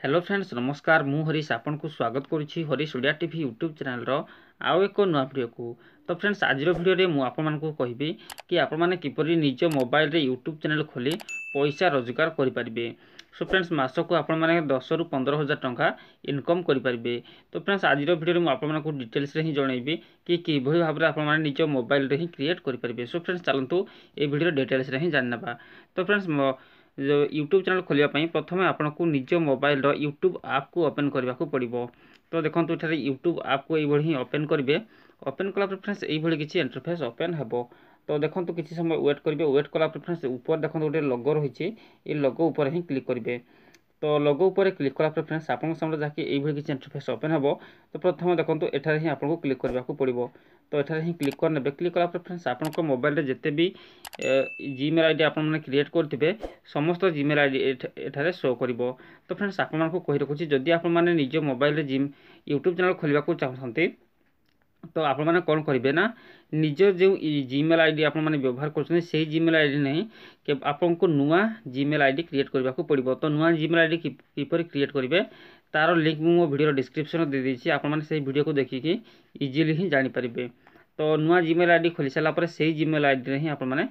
hello friends ନମସ୍କାର ମୁଁ ହରିଶ ଆପଣଙ୍କୁ ସ୍ୱାଗତ କରୁଛି ହରିଶ ଓଡ଼ିଆ ଟିଭି ୟୁଟ୍ୟୁବ୍ ଚ୍ୟାନେଲ୍ର ଆଉ ଏକ ନୂଆ ଭିଡ଼ିଓକୁ ତ ଫ୍ରେଣ୍ଡସ୍ ଆଜିର ଭିଡ଼ିଓରେ ମୁଁ ଆପଣମାନଙ୍କୁ କହିବି କି ଆପଣମାନେ କିପରି ନିଜ ମୋବାଇଲରେ ୟୁଟ୍ୟୁବ୍ ଚ୍ୟାନେଲ୍ ଖୋଲି ପଇସା ରୋଜଗାର କରିପାରିବେ ସୋ ଫ୍ରେଣ୍ଡସ୍ ମାସକୁ ଆପଣମାନେ ଦଶରୁ ପନ୍ଦର ହଜାର ଟଙ୍କା ଇନକମ୍ କରିପାରିବେ ତ ଫ୍ରେଣ୍ଡସ୍ ଆଜିର ଭିଡ଼ିଓରେ ମୁଁ ଆପଣମାନଙ୍କୁ ଡିଟେଲ୍ସରେ ହିଁ ଜଣାଇବି କି କିଭଳି ଭାବରେ ଆପଣମାନେ ନିଜ ମୋବାଇଲରେ ହିଁ କ୍ରିଏଟ୍ କରିପାରିବେ ସୋ ଫ୍ରେଣ୍ଡସ୍ ଚାଲନ୍ତୁ ଏହି ଭିଡ଼ିଓର ଡିଟେଲ୍ସରେ ହିଁ ଜାଣିନେବା ତ ଫ୍ରେଣ୍ଡସ୍ ୟୁଟ୍ୟୁବ୍ ଚ୍ୟାନେଲ୍ ଖୋଲିବା ପାଇଁ ପ୍ରଥମେ ଆପଣଙ୍କୁ ନିଜ ମୋବାଇଲ୍ର ୟୁଟ୍ୟୁବ୍ ଆପ୍କୁ ଓପେନ୍ କରିବାକୁ ପଡ଼ିବ ତ ଦେଖନ୍ତୁ ଏଠାରେ ୟୁଟ୍ୟୁବ୍ ଆପ୍କୁ ଏଇଭଳି ହିଁ ଓପେନ୍ କରିବେ ଓପେନ୍ କଲା ପରେ ଫ୍ରେଣ୍ଡସ୍ ଏଇଭଳି କିଛି ଇଣ୍ଟରଫେସ୍ ଓପେନ୍ ହେବ ତ ଦେଖନ୍ତୁ କିଛି ସମୟ ୱେଟ୍ କରିବେ ୱେଟ୍ କଲା ପରେ ଫ୍ରେଣ୍ଡସ୍ ଉପରେ ଦେଖନ୍ତୁ ଗୋଟେ ଲଗୋ ରହିଛି ଏଇ ଲଗୋ ଉପରେ ହିଁ କ୍ଲିକ୍ କରିବେ তো লোগো উপরে ক্লিক কলাপরে ফ্রেন্ডস আপনার সামনে যাকে এইভাবে কিছু ইন্টরফেস ওপেন হব তো প্রথমে দেখুন এখানে হি আপনার ক্লিক করা পড়ব তো এখানে হি ক্লিক করে নেবে ক্লিক কলাপরে ফ্রেন্ডস আপনার মোবাইলে যেতে বি জিমেল আইডি আপনার ক্রিয়েট করতে সমস্ত জিমেল আইডি এখানে শো করব তো ফ্রেন্ডস আপনার কই রাখুছি যদি আপনার নিজ মোবাইলে জিম ইউট্যুব চ্যানেল খোলা চাহুমান ତ ଆପଣମାନେ କ'ଣ କରିବେ ନା ନିଜ ଯେଉଁ ଜିମେଲ୍ ଆଇ ଡ଼ି ଆପଣମାନେ ବ୍ୟବହାର କରୁଛନ୍ତି ସେହି ଜିମେଲ୍ ଆଇ ଡ଼ି ନାହିଁ ଆପଣଙ୍କୁ ନୂଆ ଜିମେଲ୍ ଆଇ ଡ଼ି କ୍ରିଏଟ୍ କରିବାକୁ ପଡ଼ିବ ତ ନୂଆ ଜିମେଲ୍ ଆଇ ଡ଼ି କିପରି କ୍ରିଏଟ୍ କରିବେ ତା'ର ଲିଙ୍କ୍ ମୁଁ ମୋ ଭିଡ଼ିଓର ଡିସ୍କ୍ରିପ୍ସନ୍ରେ ଦେଇଦେଇଛି ଆପଣମାନେ ସେହି ଭିଡ଼ିଓକୁ ଦେଖିକି ଇଜିଲି ହିଁ ଜାଣିପାରିବେ ତ ନୂଆ ଜିମେଲ୍ ଆଇ ଡ଼ି ଖୋଲି ସାରିଲା ପରେ ସେହି ଜିମେଲ୍ ଆଇ ଡ଼ିରେ ହିଁ ଆପଣମାନେ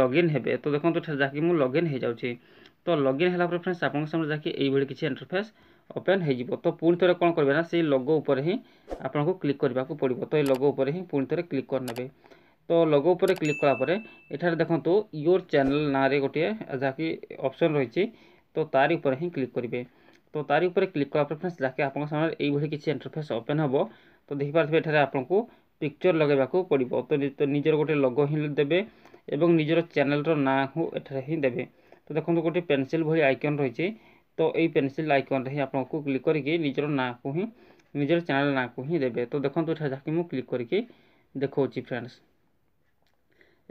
ଲଗ୍ଇନ୍ ହେବେ ତ ଦେଖନ୍ତୁ ଯାହାକି ମୁଁ ଲଗ୍ଇନ୍ ହୋଇଯାଉଛି ତ ଲଗ୍ଇନ୍ ହେଲା ପରେ ଫ୍ରେଣ୍ଡସ୍ ଆପଣଙ୍କ ସାମ୍ନାରେ ଯାହାକି ଏଇଭଳି କିଛି ଇଣ୍ଟରଫେସ୍ ଓପେନ୍ ହୋଇଯିବ ତ ପୁଣି ଥରେ କ'ଣ କରିବେ ନା ସେଇ ଲୋଗୋ ଉପରେ ହିଁ ଆପଣଙ୍କୁ କ୍ଲିକ୍ କରିବାକୁ ପଡ଼ିବ ତ ଏଇ ଲୋଗୋ ଉପରେ ହିଁ ପୁଣି ଥରେ କ୍ଲିକ୍ କରିନେବେ ତ ଲୋଗୋ ଉପରେ କ୍ଲିକ୍ କଲା ପରେ ଏଠାରେ ଦେଖନ୍ତୁ ୟୋର୍ ଚ୍ୟାନେଲ୍ ନାଁରେ ଗୋଟିଏ ଯାହାକି ଅପସନ୍ ରହିଛି ତ ତାରି ଉପରେ ହିଁ କ୍ଲିକ୍ କରିବେ ତ ତାରି ଉପରେ କ୍ଲିକ୍ କଲା ପରେ ଫ୍ରେଣ୍ଡସ୍ ଯାହାକି ଆପଣଙ୍କ ସାମ୍ନାରେ ଏଇଭଳି କିଛି ଇଣ୍ଟରଫେସ୍ ଓପେନ୍ ହେବ ତ ଦେଖିପାରୁଥିବେ ଏଠାରେ ଆପଣଙ୍କୁ ପିକ୍ଚର୍ ଲଗାଇବାକୁ ପଡ଼ିବ ତ ନିଜର ଗୋଟେ ଲୋଗୋ ହିଁ ଦେବେ ଏବଂ ନିଜର ଚ୍ୟାନେଲ୍ର ନାଁକୁ ଏଠାରେ ହିଁ ଦେବେ ତ ଦେଖନ୍ତୁ ଗୋଟେ ପେନ୍ସିଲ୍ ଭଳି ଆଇକନ୍ ରହିଛି ତ ଏଇ ପେନସିଲ୍ ଆଇକନ୍ରେ ହିଁ ଆପଣଙ୍କୁ କ୍ଲିକ୍ କରିକି ନିଜର ନାଁକୁ ହିଁ ନିଜର ଚ୍ୟାନେଲ୍ ନାଁକୁ ହିଁ ଦେବେ ତ ଦେଖନ୍ତୁ ଏଠାରେ ଯାହାକି ମୁଁ କ୍ଲିକ୍ କରିକି ଦେଖାଉଛି ଫ୍ରେଣ୍ଡସ୍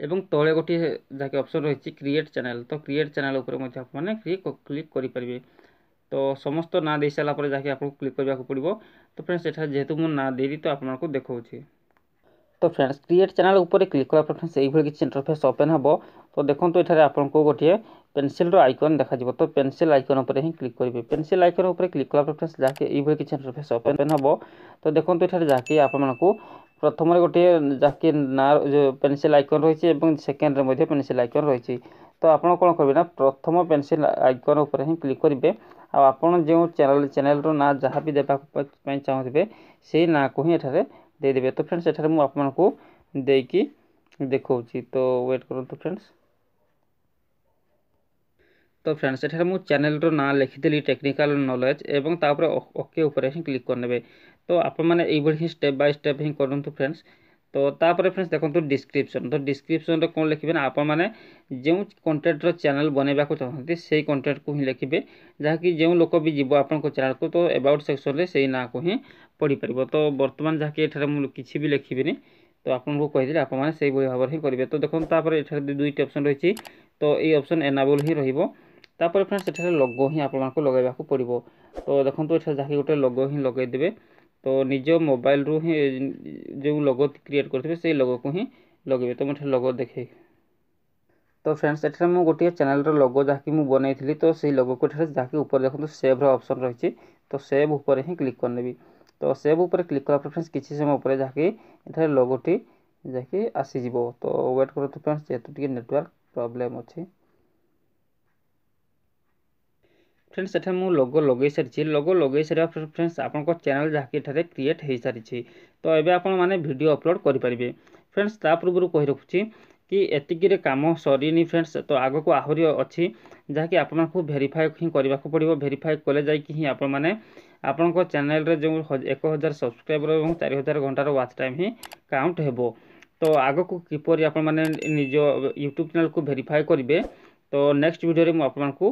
ଏବଂ ତଳେ ଗୋଟିଏ ଯାହାକି ଅପସନ୍ ରହିଛି କ୍ରିଏଟ୍ ଚ୍ୟାନେଲ୍ ତ କ୍ରିଏଟ୍ ଚ୍ୟାନେଲ୍ ଉପରେ ମଧ୍ୟ ଆପଣମାନେ କ୍ଲିକ୍ କରିପାରିବେ ତ ସମସ୍ତ ନାଁ ଦେଇସାରିଲା ପରେ ଯାହାକି ଆପଣଙ୍କୁ କ୍ଲିକ୍ କରିବାକୁ ପଡ଼ିବ ତ ଫ୍ରେଣ୍ଡସ୍ ଏଠାରେ ଯେହେତୁ ମୁଁ ନାଁ ଦେଇଲି ତ ଆପଣଙ୍କୁ ଦେଖାଉଛି তো ফ্রেন্ডস ক্রিয়েট ଚ୍ୟାନେଲ୍ ଉପରେ କ୍ଲିକ୍ କଲା ପରେ ଫ୍ରେଣ୍ଡସ୍ ଏଇଭଳି କିଛି ଇଣ୍ଟରଫେସ୍ ଓପେନ୍ ହେବ ତ ଦେଖନ୍ତୁ ଏଠାରେ ଆପଣଙ୍କୁ ଗୋଟିଏ ପେନ୍ସିଲ୍ର ଆଇକନ୍ ଦେଖାଯିବ ତ ପେନ୍ସିଲ୍ ଆଇକନ୍ ଉପରେ ହିଁ କ୍ଲିକ୍ କରିବେ ପେନ୍ସିଲ୍ ଆଇକନ୍ ଉପରେ କ୍ଲିକ୍ କଲା ପରେ ଫ୍ରେଣ୍ଡସ୍ ଯାହାକି ଏଇଭଳି କିଛି ଇଣ୍ଟରଫେସ୍ ଓପେନ୍ ହେବ ତ ଦେଖନ୍ତୁ ଏଠାରେ ଯାହାକି ଆପଣମାନଙ୍କୁ ପ୍ରଥମରେ ଗୋଟିଏ ଯାହାକି ନାଁ ପେନ୍ସିଲ୍ ଆଇକନ୍ ରହିଛି ଏବଂ ସେକେଣ୍ଡରେ ମଧ୍ୟ ପେନ୍ସିଲ୍ ଆଇକନ୍ ରହିଛି ତ ଆପଣ କ'ଣ କରିବେ ନା ପ୍ରଥମ ପେନ୍ସିଲ୍ ଆଇକନ୍ ଉପରେ ହିଁ କ୍ଲିକ୍ କରିବେ ଆଉ ଆପଣ ଯେଉଁ ଚ୍ୟାନେଲ୍ ଚ୍ୟାନେଲ୍ର ନାଁ ଯାହା ବି ଦେବା ପାଇଁ ଚାହୁଁଥିବେ ସେଇ ନାଁକୁ ହିଁ ଏଠାରେ ଦେଇଦେବେ ତ ଫ୍ରେଣ୍ଡସ୍ ଏଠାରେ ମୁଁ ଆପଣଙ୍କୁ ଦେଇକି ଦେଖାଉଛି ତ ୱେଟ୍ କରନ୍ତୁ ଫ୍ରେଣ୍ଡସ୍ ତ ଫ୍ରେଣ୍ଡସ୍ ଏଠାରେ ମୁଁ ଚ୍ୟାନେଲ୍ର ନାଁ ଲେଖିଦେଲି ଟେକ୍ନିକାଲ୍ ନଲେଜ୍ ଏବଂ ତାପରେ ଓକେ ଉପରେ ହିଁ କ୍ଲିକ୍ କରିନେବେ ତ ଆପଣମାନେ ଏଇଭଳି ହିଁ ଷ୍ଟେପ୍ ବାଇ ଷ୍ଟେପ୍ ହିଁ କରନ୍ତୁ ଫ୍ରେଣ୍ଡସ୍ তো ତାପରେ ଫ୍ରେଣ୍ଡସ୍ ଦେଖନ୍ତୁ ଡିସ୍କ୍ରିପସନ୍ ତ ଡିସ୍କ୍ରିପସନ୍ରେ କ'ଣ ଲେଖିବେ ନା ଆପଣମାନେ ଯେଉଁ କଣ୍ଟେଣ୍ଟର ଚ୍ୟାନେଲ୍ ବନେଇବାକୁ ଚାହୁଁଛନ୍ତି ସେଇ କଣ୍ଟେଣ୍ଟକୁ ହିଁ ଲେଖିବେ ଯାହାକି ଯେଉଁ ଲୋକ ବି ଯିବ ଆପଣଙ୍କ ଚ୍ୟାନେଲ୍କୁ ତ ଏବାଉଟ୍ ସେକ୍ସନ୍ରେ ସେଇ ନାଁକୁ ହିଁ ପଢ଼ିପାରିବ ତ ବର୍ତ୍ତମାନ ଯାହାକି ଏଠାରେ ମୁଁ କିଛି ବି ଲେଖିବିନି ତ ଆପଣଙ୍କୁ କହିଦେଲି ଆପଣମାନେ ସେଇଭଳି ଭାବରେ ହିଁ କରିବେ ତ ଦେଖନ୍ତୁ ତାପରେ ଏଠାରେ ଦୁଇଟି ଅପସନ୍ ରହିଛି ତ ଏଇ ଅପସନ୍ ଏନାବୁଲ୍ ହିଁ ରହିବ ତାପରେ ଫ୍ରେଣ୍ଡସ୍ ଏଠାରେ ଲୋଗୋ ହିଁ ଆପଣମାନଙ୍କୁ ଲଗାଇବାକୁ ପଡ଼ିବ ତ ଦେଖନ୍ତୁ ଏଠାରେ ଯାହାକି ଗୋଟେ ଲୋଗୋ ହିଁ ଲଗାଇଦେବେ ତ ନିଜ ମୋବାଇଲ୍ରୁ ହିଁ ଯେଉଁ ଲୋଗୋ କ୍ରିଏଟ୍ କରିଥିବେ ସେଇ ଲୋଗୋକୁ ହିଁ ଲଗେଇବେ ତ ମୁଁ ଏଠାରେ ଲୋଗୋ ଦେଖେଇ ତ ଫ୍ରେଣ୍ଡସ୍ ଏଠାରେ ମୁଁ ଗୋଟିଏ ଚ୍ୟାନେଲ୍ର ଲୋଗୋ ଯାହାକି ମୁଁ ବନେଇଥିଲି ତ ସେଇ ଲୋଗୋକୁ ଏଠାରେ ଯାହାକି ଉପରେ ଦେଖନ୍ତୁ ସେଭ୍ର ଅପସନ୍ ରହିଛି ତ ସେଭ୍ ଉପରେ ହିଁ କ୍ଲିକ୍ କରିନେବି ତ ସେଭ୍ ଉପରେ କ୍ଲିକ୍ କଲା ପରେ ଫ୍ରେଣ୍ଡସ୍ କିଛି ସମୟ ଉପରେ ଯାହାକି ଏଠାରେ ଲୋଗୋଟି ଯାହାକି ଆସିଯିବ ତ ୱେଟ୍ କରନ୍ତୁ ଫ୍ରେଣ୍ଡସ୍ ଯେହେତୁ ଟିକେ ନେଟୱାର୍କ ପ୍ରୋବ୍ଲେମ୍ ଅଛି ଫ୍ରେଣ୍ଡସ୍ ଏଠାରେ ମୁଁ ଲୋଗୋ ଲଗାଇ ସାରିଛି ଲୋଗୋ ଲଗାଇ ସାରିବା ପରେ ଫ୍ରେଣ୍ଡସ୍ ଆପଣଙ୍କ ଚ୍ୟାନେଲ୍ ଯାହାକି ଏଠାରେ କ୍ରିଏଟ୍ ହୋଇସାରିଛି ତ ଏବେ ଆପଣମାନେ ଭିଡ଼ିଓ ଅପଲୋଡ଼ କରିପାରିବେ ଫ୍ରେଣ୍ଡସ୍ ତା ପୂର୍ବରୁ କହି ରଖୁଛି କି ଏତିକିରେ କାମ ସରିନି ଫ୍ରେଣ୍ଡସ୍ ତ ଆଗକୁ ଆହୁରି ଅଛି ଯାହାକି ଆପଣଙ୍କୁ ଭେରିଫାଏ ହିଁ କରିବାକୁ ପଡ଼ିବ ଭେରିଫାଏ କଲେ ଯାଇକି ହିଁ ଆପଣମାନେ ଆପଣଙ୍କ ଚ୍ୟାନେଲ୍ରେ ଯେଉଁ ଏକ ହଜାର ସବସ୍କ୍ରାଇବର ଏବଂ ଚାରି ହଜାର ଘଣ୍ଟାର ୱାଚ୍ ଟାଇମ୍ ହିଁ କାଉଣ୍ଟ ହେବ ତ ଆଗକୁ କିପରି ଆପଣମାନେ ନିଜ ୟୁଟ୍ୟୁବ୍ ଚ୍ୟାନେଲ୍କୁ ଭେରିଫାଏ କରିବେ ତ ନେକ୍ସଟ ଭିଡ଼ିଓରେ ମୁଁ ଆପଣଙ୍କୁ